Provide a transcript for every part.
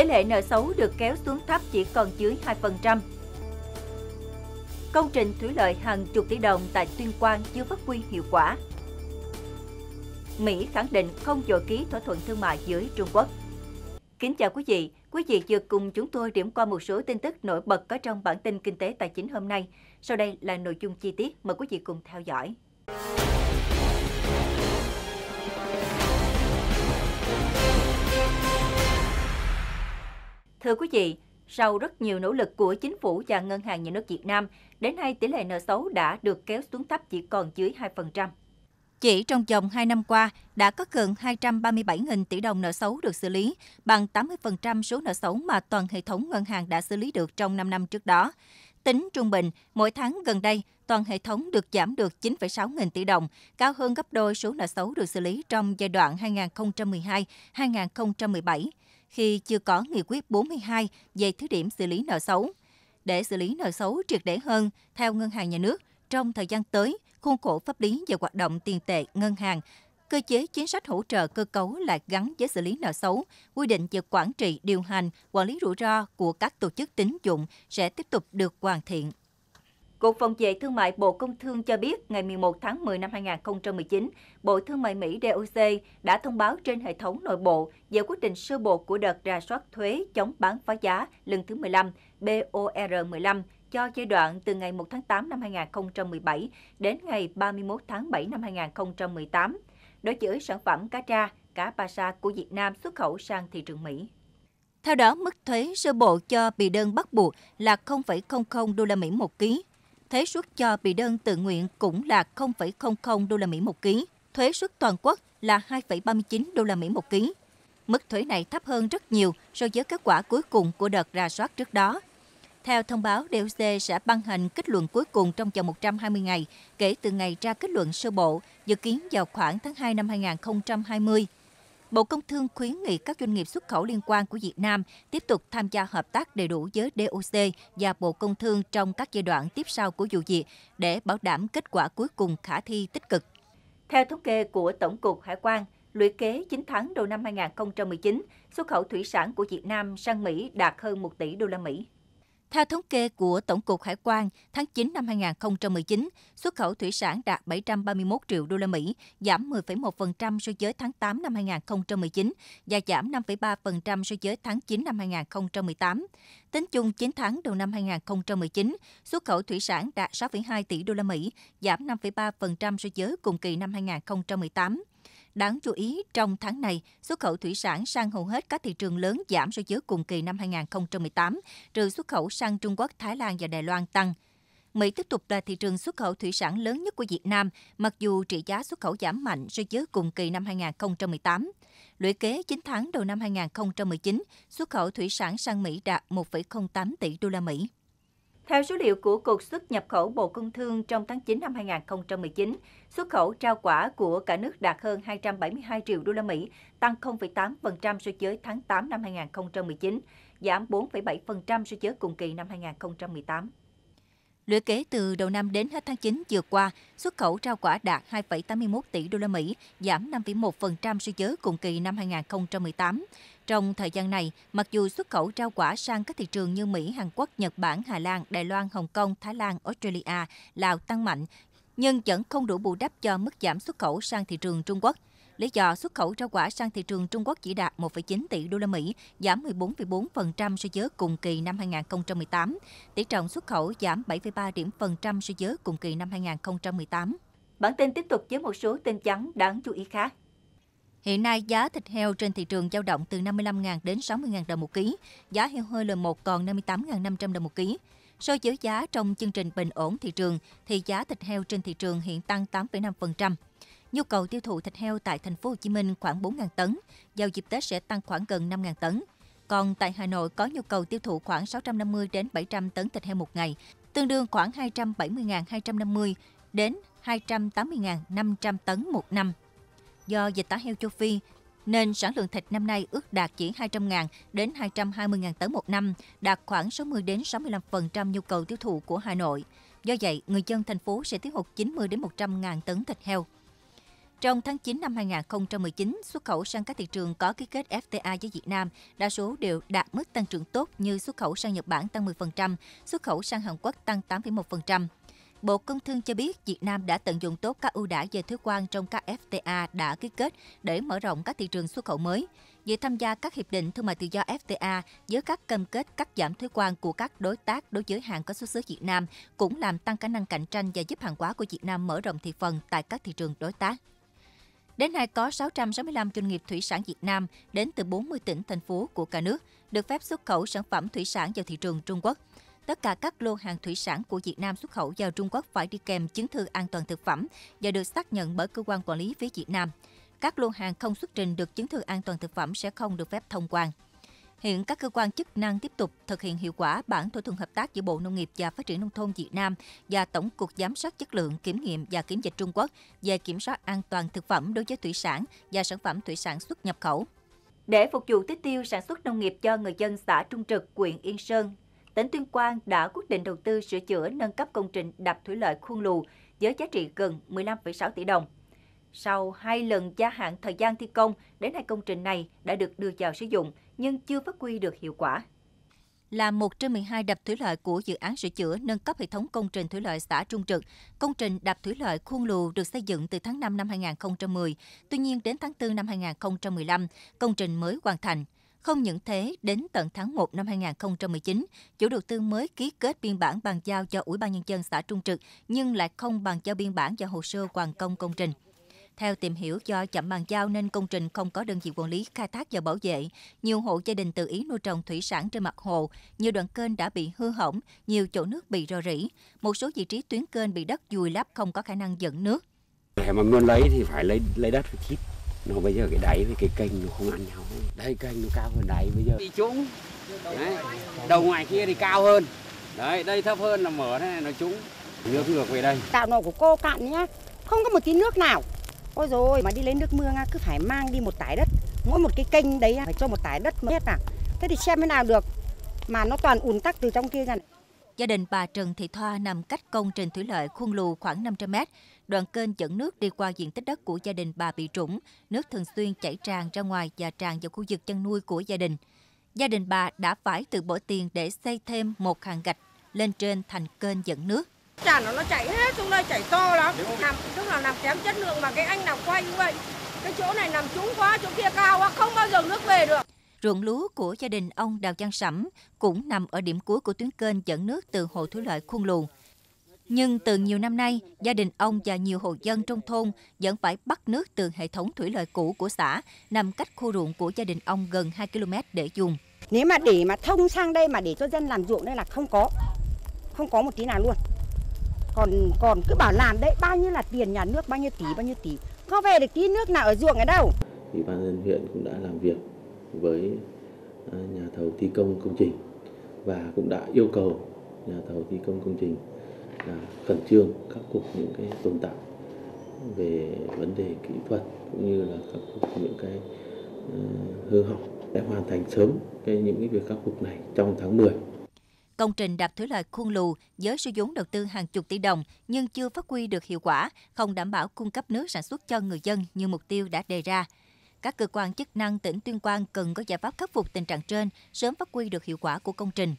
Tỷ lệ nợ xấu được kéo xuống thấp chỉ còn dưới 2%. Công trình thủy lợi hàng chục tỷ đồng tại Tuyên Quang chưa phát huy hiệu quả. Mỹ khẳng định không dội ký thỏa thuận thương mại với Trung Quốc. Kính chào quý vị, quý vị vừa cùng chúng tôi điểm qua một số tin tức nổi bật có trong bản tin kinh tế tài chính hôm nay. Sau đây là nội dung chi tiết, mời quý vị cùng theo dõi. Thưa quý vị, sau rất nhiều nỗ lực của chính phủ và ngân hàng nhà nước Việt Nam, đến nay tỷ lệ nợ xấu đã được kéo xuống thấp chỉ còn dưới 2%. Chỉ trong vòng 2 năm qua, đã có gần 237.000 tỷ đồng nợ xấu được xử lý, bằng 80% số nợ xấu mà toàn hệ thống ngân hàng đã xử lý được trong 5 năm trước đó. Tính trung bình, mỗi tháng gần đây, toàn hệ thống được giảm được 9,6 nghìn tỷ đồng, cao hơn gấp đôi số nợ xấu được xử lý trong giai đoạn 2012-2017 khi chưa có nghị quyết 42 về thí điểm xử lý nợ xấu. Để xử lý nợ xấu triệt để hơn, theo Ngân hàng Nhà nước, trong thời gian tới, khuôn khổ pháp lý về hoạt động tiền tệ ngân hàng, cơ chế chính sách hỗ trợ cơ cấu lại gắn với xử lý nợ xấu, quy định về quản trị, điều hành, quản lý rủi ro của các tổ chức tín dụng sẽ tiếp tục được hoàn thiện. Cục Phòng vệ Thương mại Bộ Công Thương cho biết ngày 11 tháng 10 năm 2019, Bộ Thương mại Mỹ DOC đã thông báo trên hệ thống nội bộ về quyết định sơ bộ của đợt rà soát thuế chống bán phá giá lần thứ 15 BOR15 cho giai đoạn từ ngày 1 tháng 8 năm 2017 đến ngày 31 tháng 7 năm 2018 đối với sản phẩm cá tra, cá ba sa của Việt Nam xuất khẩu sang thị trường Mỹ. Theo đó, mức thuế sơ bộ cho bị đơn bắt buộc là 0,00 đô la Mỹ một ký thuế suất cho bị đơn tự nguyện cũng là 0,00 đô la Mỹ một ký, thuế suất toàn quốc là 2,39 đô la Mỹ một ký. Mức thuế này thấp hơn rất nhiều so với kết quả cuối cùng của đợt rà soát trước đó. Theo thông báo, DOC sẽ ban hành kết luận cuối cùng trong vòng 120 ngày kể từ ngày ra kết luận sơ bộ, dự kiến vào khoảng tháng 2 năm 2020. Bộ Công Thương khuyến nghị các doanh nghiệp xuất khẩu liên quan của Việt Nam tiếp tục tham gia hợp tác đầy đủ với DOC và Bộ Công Thương trong các giai đoạn tiếp sau của vụ việc để bảo đảm kết quả cuối cùng khả thi tích cực. Theo thống kê của Tổng cục Hải quan, lũy kế 9 tháng đầu năm 2019, xuất khẩu thủy sản của Việt Nam sang Mỹ đạt hơn 1 tỷ đô la Mỹ. Theo thống kê của Tổng cục Hải quan, tháng 9 năm 2019, xuất khẩu thủy sản đạt 731 triệu đô la Mỹ, giảm 10,1% so với tháng 8 năm 2019 và giảm 5,3% so với tháng 9 năm 2018. Tính chung 9 tháng đầu năm 2019, xuất khẩu thủy sản đạt 6,2 tỷ đô la Mỹ, giảm 5,3% so với cùng kỳ năm 2018. Đáng chú ý, trong tháng này, xuất khẩu thủy sản sang hầu hết các thị trường lớn giảm so với cùng kỳ năm 2018, trừ xuất khẩu sang Trung Quốc, Thái Lan và Đài Loan tăng. Mỹ tiếp tục là thị trường xuất khẩu thủy sản lớn nhất của Việt Nam, mặc dù trị giá xuất khẩu giảm mạnh so với cùng kỳ năm 2018. Lũy kế 9 tháng đầu năm 2019, xuất khẩu thủy sản sang Mỹ đạt 1,08 tỷ đô la Mỹ. Theo số liệu của Cục xuất nhập khẩu Bộ Công Thương trong tháng 9 năm 2019, xuất khẩu trao quả của cả nước đạt hơn 272 triệu đô la Mỹ, tăng 0,8% so với tháng 8 năm 2019, giảm 4,7% so với cùng kỳ năm 2018. Lũy kế từ đầu năm đến hết tháng 9 vừa qua, xuất khẩu rau quả đạt 2,81 tỷ đô la Mỹ, giảm 5,1% so với cùng kỳ năm 2018. Trong thời gian này, mặc dù xuất khẩu rau quả sang các thị trường như Mỹ, Hàn Quốc, Nhật Bản, Hà Lan, Đài Loan, Hồng Kông, Thái Lan, Australia, Lào tăng mạnh, nhưng vẫn không đủ bù đắp cho mức giảm xuất khẩu sang thị trường Trung Quốc. Lý do xuất khẩu rau quả sang thị trường Trung Quốc chỉ đạt 1,9 tỷ đô la Mỹ, giảm 14,4% so với cùng kỳ năm 2018. Tỷ trọng xuất khẩu giảm 7,3 điểm phần trăm so với cùng kỳ năm 2018. Bản tin tiếp tục với một số tin chắn đáng chú ý khác. Hiện nay, giá thịt heo trên thị trường dao động từ 55.000 đến 60.000 đồng một ký, giá heo hơi lần 1 còn 58.500 đồng một ký. So với giá trong chương trình bình ổn thị trường, thì giá thịt heo trên thị trường hiện tăng 8,5%. Nhu cầu tiêu thụ thịt heo tại thành phố Hồ Chí Minh khoảng 4.000 tấn, vào dịp Tết sẽ tăng khoảng gần 5.000 tấn. Còn tại Hà Nội có nhu cầu tiêu thụ khoảng 650 đến 700 tấn thịt heo một ngày, tương đương khoảng 270.250 đến 280.500 tấn một năm. Do dịch tả heo châu Phi, nên sản lượng thịt năm nay ước đạt chỉ 200.000 đến 220.000 tấn một năm, đạt khoảng 60 đến 65% nhu cầu tiêu thụ của Hà Nội. Do vậy, người dân thành phố sẽ thiếu hụt 90 đến 100.000 tấn thịt heo. Trong tháng 9 năm 2019, xuất khẩu sang các thị trường có ký kết FTA với Việt Nam đa số đều đạt mức tăng trưởng tốt như xuất khẩu sang Nhật Bản tăng 10%, xuất khẩu sang Hàn Quốc tăng 8,1%. Bộ Công Thương cho biết Việt Nam đã tận dụng tốt các ưu đãi về thuế quan trong các FTA đã ký kết để mở rộng các thị trường xuất khẩu mới. Việc tham gia các hiệp định thương mại tự do FTA với các cam kết cắt giảm thuế quan của các đối tác đối với hàng có xuất xứ Việt Nam cũng làm tăng khả năng cạnh tranh và giúp hàng hóa của Việt Nam mở rộng thị phần tại các thị trường đối tác. Đến nay có 665 doanh nghiệp thủy sản Việt Nam đến từ 40 tỉnh thành phố của cả nước được phép xuất khẩu sản phẩm thủy sản vào thị trường Trung Quốc. Tất cả các lô hàng thủy sản của Việt Nam xuất khẩu vào Trung Quốc phải đi kèm chứng thư an toàn thực phẩm và được xác nhận bởi cơ quan quản lý phía Việt Nam. Các lô hàng không xuất trình được chứng thư an toàn thực phẩm sẽ không được phép thông quan. Hiện các cơ quan chức năng tiếp tục thực hiện hiệu quả bản thỏa thuận hợp tác giữa Bộ Nông nghiệp và Phát triển Nông thôn Việt Nam và Tổng cục Giám sát Chất lượng, Kiểm nghiệm và Kiểm dịch Trung Quốc về kiểm soát an toàn thực phẩm đối với thủy sản và sản phẩm thủy sản xuất nhập khẩu. Để phục vụ tưới tiêu sản xuất nông nghiệp cho người dân xã Trung Trực, huyện Yên Sơn, tỉnh Tuyên Quang đã quyết định đầu tư sửa chữa nâng cấp công trình đập thủy lợi Khuôn Lù với giá trị gần 15,6 tỷ đồng – sau hai lần gia hạn thời gian thi công, đến nay công trình này đã được đưa vào sử dụng nhưng chưa phát huy được hiệu quả. Là một trên 12 đập thủy lợi của dự án sửa chữa nâng cấp hệ thống công trình thủy lợi xã Trung Trực, công trình đập thủy lợi Khuôn Lù được xây dựng từ tháng 5 năm 2010. Tuy nhiên, đến tháng 4 năm 2015, công trình mới hoàn thành. Không những thế, đến tận tháng 1 năm 2019, chủ đầu tư mới ký kết biên bản bàn giao cho Ủy ban Nhân dân xã Trung Trực nhưng lại không bàn giao biên bản và hồ sơ hoàn công công trình. Theo tìm hiểu do chậm bàn giao nên công trình không có đơn vị quản lý khai thác và bảo vệ. Nhiều hộ gia đình tự ý nuôi trồng thủy sản trên mặt hồ, nhiều đoạn kênh đã bị hư hỏng, nhiều chỗ nước bị rò rỉ. Một số vị trí tuyến kênh bị đất dùi lấp không có khả năng dẫn nước. Mà muốn lấy thì phải lấy lấy đất phải chít. Nó bây giờ cái đáy với cái kênh nó không ăn nhau. Đây kênh nó cao hơn đáy bây giờ. Bị trúng. Đấy. Đầu ngoài kia thì cao hơn. Đấy, đây thấp hơn là mở thế này nó trúng. Nước ngược về đây. Tạo nổ của cô cạn nhá. Không có một tí nước nào. Ôi rồi mà đi lấy nước mưa cứ phải mang đi một tải đất. Mỗi một cái kênh đấy phải cho một tải đất hết à. Thế thì xem thế nào được. Mà nó toàn ùn tắc từ trong kia ra. Gia đình bà Trần Thị Thoa nằm cách công trình thủy lợi khuôn lù khoảng 500 mét. Đoạn kênh dẫn nước đi qua diện tích đất của gia đình bà bị trũng. Nước thường xuyên chảy tràn ra ngoài và tràn vào khu vực chăn nuôi của gia đình. Gia đình bà đã phải tự bỏ tiền để xây thêm một hàng gạch lên trên thành kênh dẫn nước. Chả nó nó chảy hết xuống đây chảy to lắm, làm tức là làm kém chất lượng mà cái anh nào quay như vậy, cái chỗ này nằm trúng quá, chỗ kia cao quá, không bao giờ nước về được. Ruộng lúa của gia đình ông Đào Văn Sẩm cũng nằm ở điểm cuối của tuyến kênh dẫn nước từ hồ thủy lợi Khuôn lù Nhưng từ nhiều năm nay, gia đình ông và nhiều hộ dân trong thôn vẫn phải bắt nước từ hệ thống thủy lợi cũ của xã nằm cách khu ruộng của gia đình ông gần 2 km để dùng. Nếu mà để mà thông sang đây mà để cho dân làm ruộng đây là không có, không có một tí nào luôn còn còn cứ bảo làm đấy bao nhiêu là tiền nhà nước bao nhiêu tỷ bao nhiêu tỷ có về được tí nước nào ở ruộng ở đâu ủy ban dân huyện cũng đã làm việc với à, nhà thầu thi công công trình và cũng đã yêu cầu nhà thầu thi công công trình là khẩn trương khắc phục những cái tồn tại về vấn đề kỹ thuật cũng như là khắc phục những cái ờ, hư hỏng để hoàn thành sớm cái những cái việc khắc phục này trong tháng 10 Công trình đập thủy lợi Khuôn Lù với số vốn đầu tư hàng chục tỷ đồng nhưng chưa phát huy được hiệu quả, không đảm bảo cung cấp nước sản xuất cho người dân như mục tiêu đã đề ra. Các cơ quan chức năng tỉnh Tuyên Quang cần có giải pháp khắc phục tình trạng trên, sớm phát huy được hiệu quả của công trình.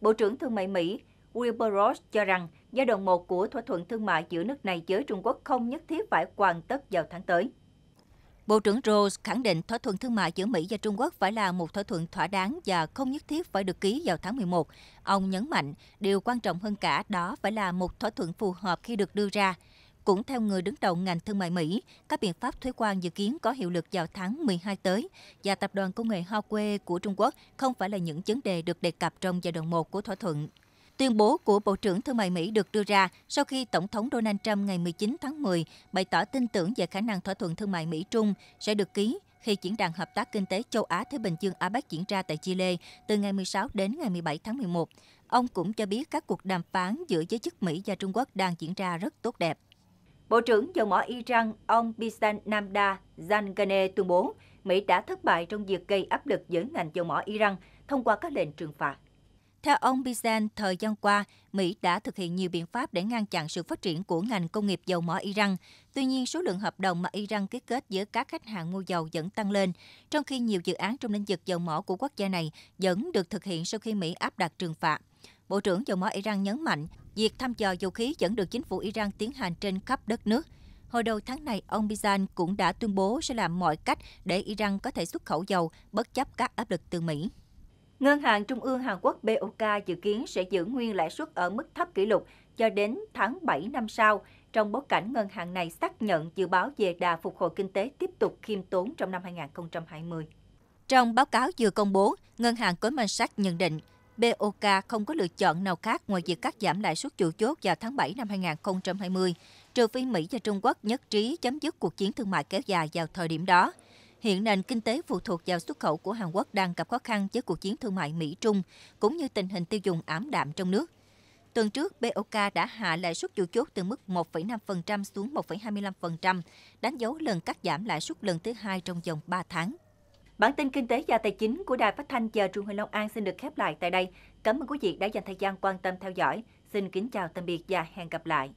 Bộ trưởng Thương mại Mỹ Wilbur Ross cho rằng giai đoạn 1 của thỏa thuận thương mại giữa nước này với Trung Quốc không nhất thiết phải hoàn tất vào tháng tới. Bộ trưởng Rose khẳng định thỏa thuận thương mại giữa Mỹ và Trung Quốc phải là một thỏa thuận thỏa đáng và không nhất thiết phải được ký vào tháng 11. Ông nhấn mạnh, điều quan trọng hơn cả đó phải là một thỏa thuận phù hợp khi được đưa ra. Cũng theo người đứng đầu ngành thương mại Mỹ, các biện pháp thuế quan dự kiến có hiệu lực vào tháng 12 tới và tập đoàn công nghệ Huawei của Trung Quốc không phải là những vấn đề được đề cập trong giai đoạn 1 của thỏa thuận. Tuyên bố của Bộ trưởng Thương mại Mỹ được đưa ra sau khi Tổng thống Donald Trump ngày 19 tháng 10 bày tỏ tin tưởng về khả năng thỏa thuận thương mại Mỹ-Trung sẽ được ký khi diễn đàn hợp tác kinh tế châu Á Thái Bình Dương APEC diễn ra tại Chile từ ngày 16 đến ngày 17 tháng 11. Ông cũng cho biết các cuộc đàm phán giữa giới chức Mỹ và Trung Quốc đang diễn ra rất tốt đẹp. Bộ trưởng dầu mỏ Iran, ông Bizan Namda Zangane tuyên bố Mỹ đã thất bại trong việc gây áp lực với ngành dầu mỏ Iran thông qua các lệnh trừng phạt. Theo ông Biden, thời gian qua, Mỹ đã thực hiện nhiều biện pháp để ngăn chặn sự phát triển của ngành công nghiệp dầu mỏ Iran. Tuy nhiên, số lượng hợp đồng mà Iran ký kết giữa các khách hàng mua dầu vẫn tăng lên, trong khi nhiều dự án trong lĩnh vực dầu mỏ của quốc gia này vẫn được thực hiện sau khi Mỹ áp đặt trừng phạt. Bộ trưởng dầu mỏ Iran nhấn mạnh, việc thăm dò dầu khí vẫn được chính phủ Iran tiến hành trên khắp đất nước. Hồi đầu tháng này, ông Bizan cũng đã tuyên bố sẽ làm mọi cách để Iran có thể xuất khẩu dầu bất chấp các áp lực từ Mỹ. Ngân hàng Trung ương Hàn Quốc BOK dự kiến sẽ giữ nguyên lãi suất ở mức thấp kỷ lục cho đến tháng 7 năm sau, trong bối cảnh ngân hàng này xác nhận dự báo về đà phục hồi kinh tế tiếp tục khiêm tốn trong năm 2020. Trong báo cáo vừa công bố, Ngân hàng Goldman sách nhận định BOK không có lựa chọn nào khác ngoài việc cắt giảm lãi suất chủ chốt vào tháng 7 năm 2020, trừ phi Mỹ và Trung Quốc nhất trí chấm dứt cuộc chiến thương mại kéo dài vào thời điểm đó – Hiện nền kinh tế phụ thuộc vào xuất khẩu của Hàn Quốc đang gặp khó khăn với cuộc chiến thương mại Mỹ-Trung, cũng như tình hình tiêu dùng ảm đạm trong nước. Tuần trước, BOK đã hạ lãi suất chủ chốt từ mức 1,5% xuống 1,25%, đánh dấu lần cắt giảm lãi suất lần thứ hai trong vòng 3 tháng. Bản tin kinh tế và tài chính của Đài Phát thanh và Truyền hình Long An xin được khép lại tại đây. Cảm ơn quý vị đã dành thời gian quan tâm theo dõi. Xin kính chào tạm biệt và hẹn gặp lại.